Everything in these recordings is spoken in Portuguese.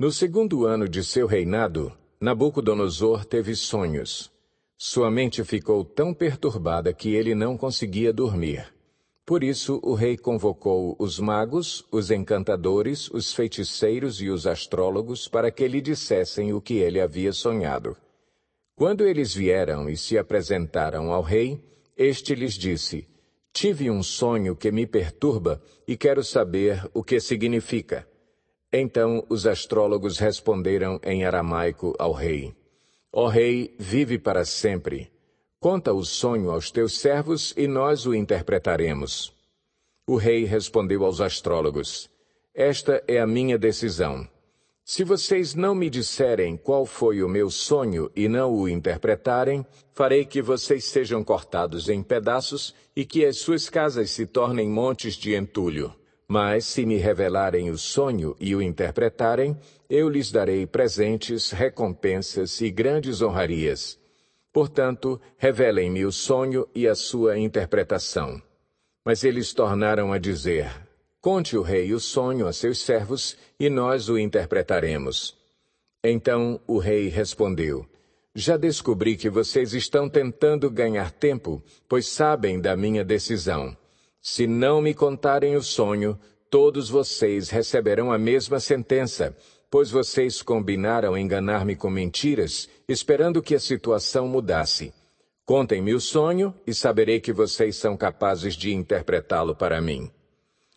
No segundo ano de seu reinado, Nabucodonosor teve sonhos. Sua mente ficou tão perturbada que ele não conseguia dormir. Por isso, o rei convocou os magos, os encantadores, os feiticeiros e os astrólogos para que lhe dissessem o que ele havia sonhado. Quando eles vieram e se apresentaram ao rei, este lhes disse: Tive um sonho que me perturba e quero saber o que significa. Então os astrólogos responderam em aramaico ao rei: Ó rei, vive para sempre. Conta o sonho aos teus servos e nós o interpretaremos. O rei respondeu aos astrólogos: Esta é a minha decisão. Se vocês não me disserem qual foi o meu sonho e não o interpretarem, farei que vocês sejam cortados em pedaços e que as suas casas se tornem montes de entulho. Mas se me revelarem o sonho e o interpretarem, eu lhes darei presentes, recompensas e grandes honrarias. Portanto, revelem-me o sonho e a sua interpretação. Mas eles tornaram a dizer: Conte o rei o sonho a seus servos, e nós o interpretaremos. Então o rei respondeu: Já descobri que vocês estão tentando ganhar tempo, pois sabem da minha decisão. Se não me contarem o sonho, todos vocês receberão a mesma sentença, pois vocês combinaram enganar-me com mentiras, esperando que a situação mudasse. Contem-me o sonho e saberei que vocês são capazes de interpretá-lo para mim.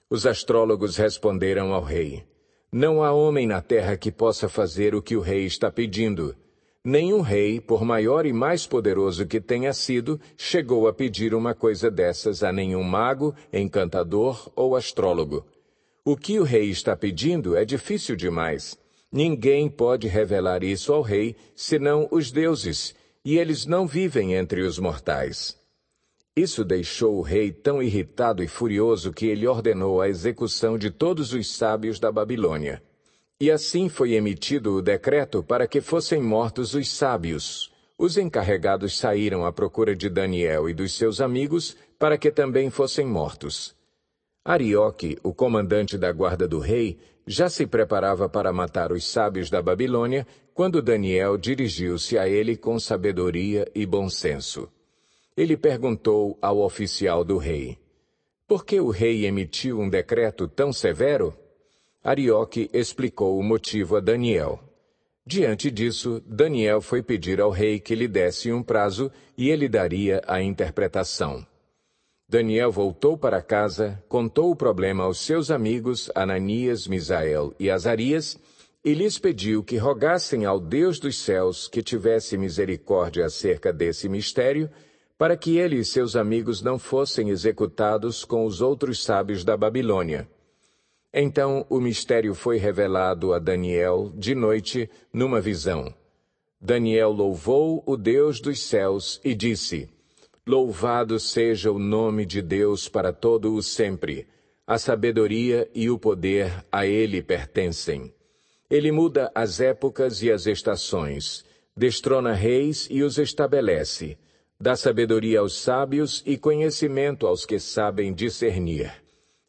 Os astrólogos responderam ao rei: Não há homem na terra que possa fazer o que o rei está pedindo. Nenhum rei, por maior e mais poderoso que tenha sido, chegou a pedir uma coisa dessas a nenhum mago, encantador ou astrólogo. O que o rei está pedindo é difícil demais. Ninguém pode revelar isso ao rei, senão os deuses, e eles não vivem entre os mortais. Isso deixou o rei tão irritado e furioso que ele ordenou a execução de todos os sábios da Babilônia. E assim foi emitido o decreto para que fossem mortos os sábios. Os encarregados saíram à procura de Daniel e dos seus amigos para que também fossem mortos. Arioque, o comandante da guarda do rei, já se preparava para matar os sábios da Babilônia quando Daniel dirigiu-se a ele com sabedoria e bom senso. Ele perguntou ao oficial do rei: Por que o rei emitiu um decreto tão severo? Arioque explicou o motivo a Daniel. Diante disso, Daniel foi pedir ao rei que lhe desse um prazo e ele daria a interpretação. Daniel voltou para casa, contou o problema aos seus amigos Ananias, Misael e Azarias e lhes pediu que rogassem ao Deus dos céus que tivesse misericórdia acerca desse mistério, para que ele e seus amigos não fossem executados com os outros sábios da Babilônia. Então o mistério foi revelado a Daniel de noite numa visão. Daniel louvou o Deus dos céus e disse: Louvado seja o nome de Deus para todo o sempre. A sabedoria e o poder a ele pertencem. Ele muda as épocas e as estações, destrona reis e os estabelece, dá sabedoria aos sábios e conhecimento aos que sabem discernir.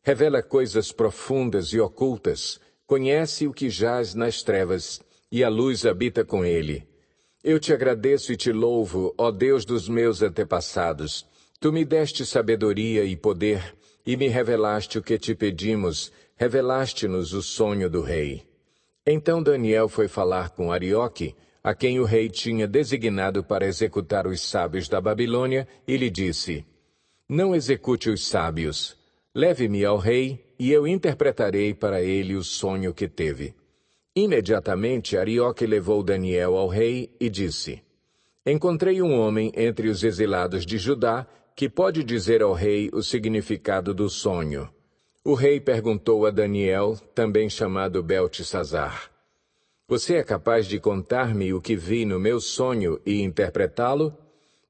Revela coisas profundas e ocultas, conhece o que jaz nas trevas, e a luz habita com ele. Eu te agradeço e te louvo, ó Deus dos meus antepassados. Tu me deste sabedoria e poder, e me revelaste o que te pedimos, revelaste-nos o sonho do rei. Então Daniel foi falar com Arioque, a quem o rei tinha designado para executar os sábios da Babilônia, e lhe disse: Não execute os sábios, Leve-me ao rei, e eu interpretarei para ele o sonho que teve. Imediatamente Arioque levou Daniel ao rei e disse: Encontrei um homem entre os exilados de Judá que pode dizer ao rei o significado do sonho. O rei perguntou a Daniel, também chamado Beltesazar: Você é capaz de contar-me o que vi no meu sonho e interpretá-lo?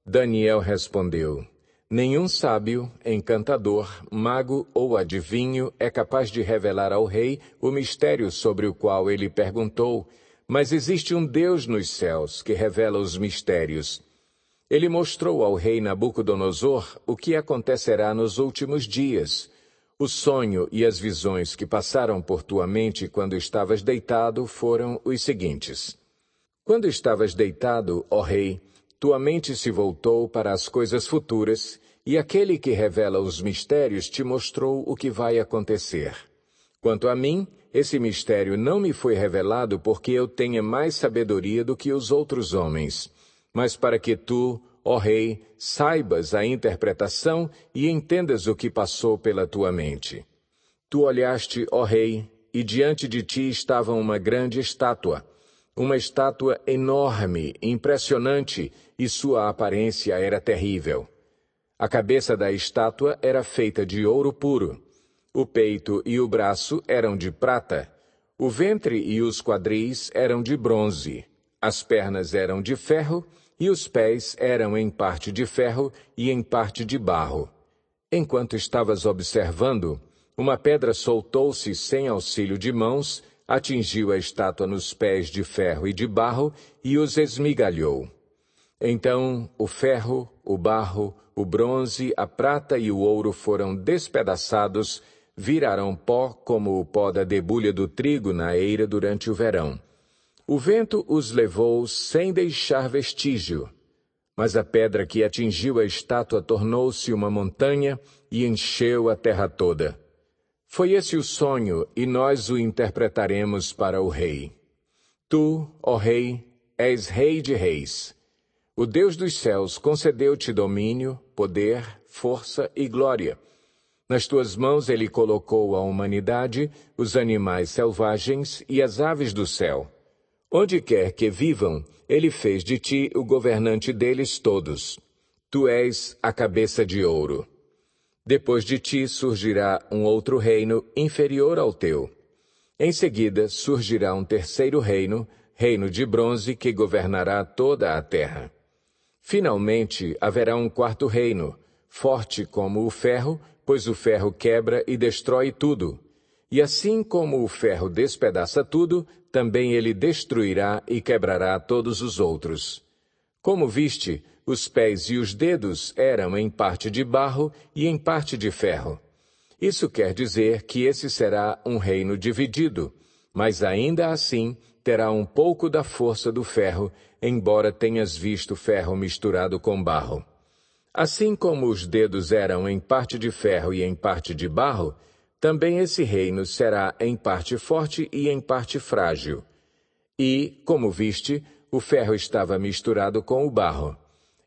Daniel respondeu: Nenhum sábio, encantador, mago ou adivinho é capaz de revelar ao rei o mistério sobre o qual ele perguntou, mas existe um Deus nos céus que revela os mistérios. Ele mostrou ao rei Nabucodonosor o que acontecerá nos últimos dias. O sonho e as visões que passaram por tua mente quando estavas deitado foram os seguintes: Quando estavas deitado, ó rei, tua mente se voltou para as coisas futuras, e aquele que revela os mistérios te mostrou o que vai acontecer. Quanto a mim, esse mistério não me foi revelado porque eu tenha mais sabedoria do que os outros homens, mas para que tu, ó Rei, saibas a interpretação e entendas o que passou pela tua mente. Tu olhaste, ó Rei, e diante de ti estava uma grande estátua uma estátua enorme, impressionante, e sua aparência era terrível. A cabeça da estátua era feita de ouro puro. O peito e o braço eram de prata. O ventre e os quadris eram de bronze. As pernas eram de ferro e os pés eram em parte de ferro e em parte de barro. Enquanto estavas observando, uma pedra soltou-se sem auxílio de mãos atingiu a estátua nos pés de ferro e de barro e os esmigalhou. Então o ferro, o barro, o bronze, a prata e o ouro foram despedaçados, viraram pó como o pó da debulha do trigo na eira durante o verão. O vento os levou sem deixar vestígio. Mas a pedra que atingiu a estátua tornou-se uma montanha e encheu a terra toda. Foi esse o sonho, e nós o interpretaremos para o Rei. Tu, ó Rei, és Rei de Reis. O Deus dos céus concedeu-te domínio, poder, força e glória. Nas tuas mãos ele colocou a humanidade, os animais selvagens e as aves do céu. Onde quer que vivam, ele fez de ti o governante deles todos. Tu és a cabeça de ouro. Depois de ti surgirá um outro reino inferior ao teu. Em seguida surgirá um terceiro reino, reino de bronze que governará toda a terra. Finalmente haverá um quarto reino, forte como o ferro, pois o ferro quebra e destrói tudo. E assim como o ferro despedaça tudo, também ele destruirá e quebrará todos os outros. Como viste, os pés e os dedos eram em parte de barro e em parte de ferro. Isso quer dizer que esse será um reino dividido, mas ainda assim terá um pouco da força do ferro, embora tenhas visto ferro misturado com barro. Assim como os dedos eram em parte de ferro e em parte de barro, também esse reino será em parte forte e em parte frágil. E, como viste, o ferro estava misturado com o barro.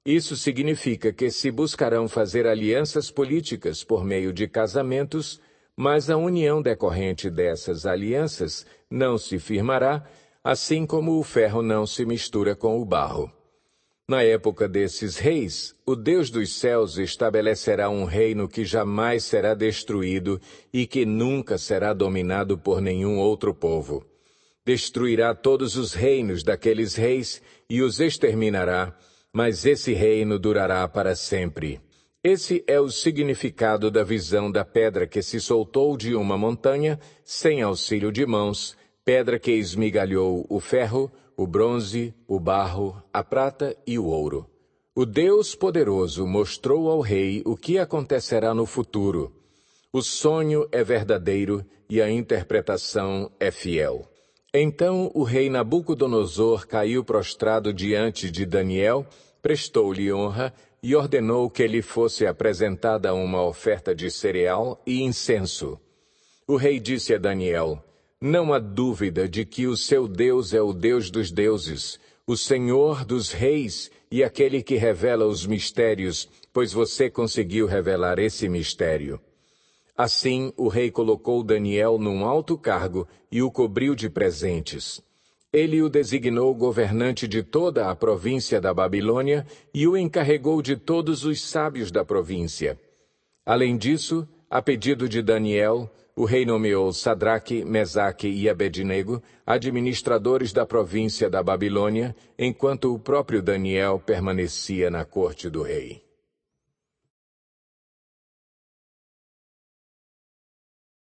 Isso significa que se buscarão fazer alianças políticas por meio de casamentos, mas a união decorrente dessas alianças não se firmará, assim como o ferro não se mistura com o barro. Na época desses reis, o Deus dos céus estabelecerá um reino que jamais será destruído e que nunca será dominado por nenhum outro povo. Destruirá todos os reinos daqueles reis e os exterminará, mas esse reino durará para sempre. Esse é o significado da visão da pedra que se soltou de uma montanha, sem auxílio de mãos, pedra que esmigalhou o ferro, o bronze, o barro, a prata e o ouro. O Deus poderoso mostrou ao rei o que acontecerá no futuro. O sonho é verdadeiro e a interpretação é fiel. Então o rei Nabucodonosor caiu prostrado diante de Daniel, prestou-lhe honra e ordenou que lhe fosse apresentada uma oferta de cereal e incenso. O rei disse a Daniel: Não há dúvida de que o seu Deus é o Deus dos deuses, o Senhor dos reis e aquele que revela os mistérios, pois você conseguiu revelar esse mistério. Assim, o rei colocou Daniel num alto cargo e o cobriu de presentes. Ele o designou governante de toda a província da Babilônia e o encarregou de todos os sábios da província. Além disso, a pedido de Daniel, o rei nomeou Sadraque, Mesaque e Abednego administradores da província da Babilônia, enquanto o próprio Daniel permanecia na corte do rei.